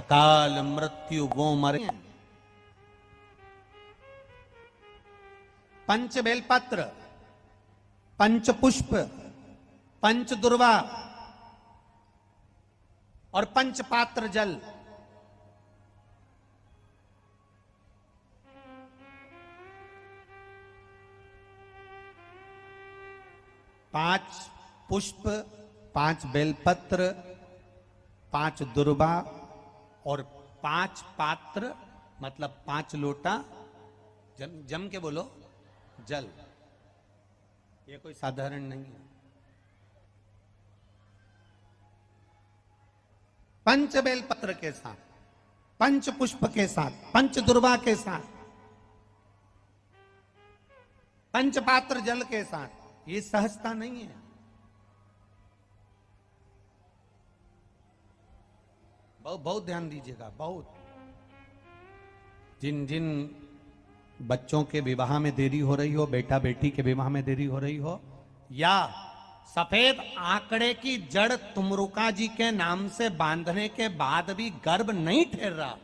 अकाल मृत्यु वो मरे पंच बेलपत्र पंच पुष्प पंच दुर्वा और पंच पात्र जल पांच पुष्प पांच बेलपत्र पांच दुर्वा और पांच पात्र मतलब पांच लोटा जम जम के बोलो जल ये कोई साधारण नहीं है पंच बेल पत्र के साथ पंच पुष्प के साथ पंच दुर्वा के साथ पंच पात्र जल के साथ ये सहजता नहीं है बहुत बहुत ध्यान दीजिएगा बहुत जिन जिन बच्चों के विवाह में देरी हो रही हो बेटा बेटी के विवाह में देरी हो रही हो या सफेद आंकड़े की जड़ तुमरुका जी के नाम से बांधने के बाद भी गर्भ नहीं ठहर रहा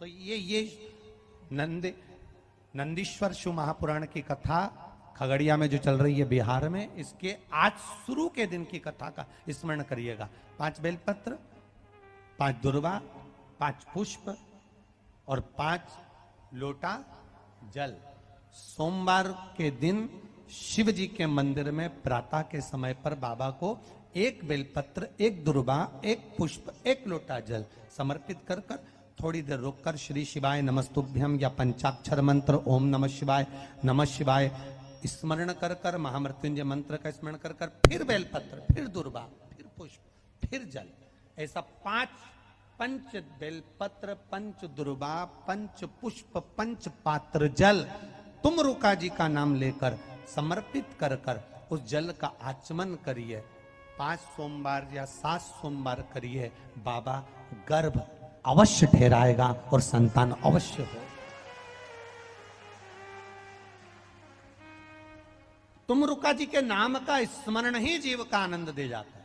तो ये ये नंद नंदीश्वर शिव महापुराण की कथा खगड़िया में जो चल रही है बिहार में इसके आज शुरू के दिन की कथा का स्मरण करिएगा पांच बेलपत्र पांच दुर्वा पांच पुष्प और पांच लोटा जल सोमवार के दिन शिव जी के मंदिर में प्रातः के समय पर बाबा को एक बेलपत्र एक दुर्बा एक पुष्प एक लोटा जल समर्पित कर कर थोड़ी देर रुककर श्री शिवाय नमस्तुभ्यम या पंचाक्षर मंत्र ओम नमः शिवाय नमः शिवाय स्मरण कर कर महामृत्युंजय मंत्र का स्मरण कर कर फिर बेलपत्र फिर दुर्बा फिर पुष्प फिर जल ऐसा पांच पंच बेलपत्र पंच दुर्बा पंच पुष्प पंच पात्र जल तुम रुका जी का नाम लेकर समर्पित कर कर उस जल का आचमन करिए पांच सोमवार या सात सोमवार करिए बाबा गर्भ अवश्य ठहराएगा और संतान अवश्य हो तुम रुका जी के नाम का स्मरण ही जीव का आनंद दे जाता है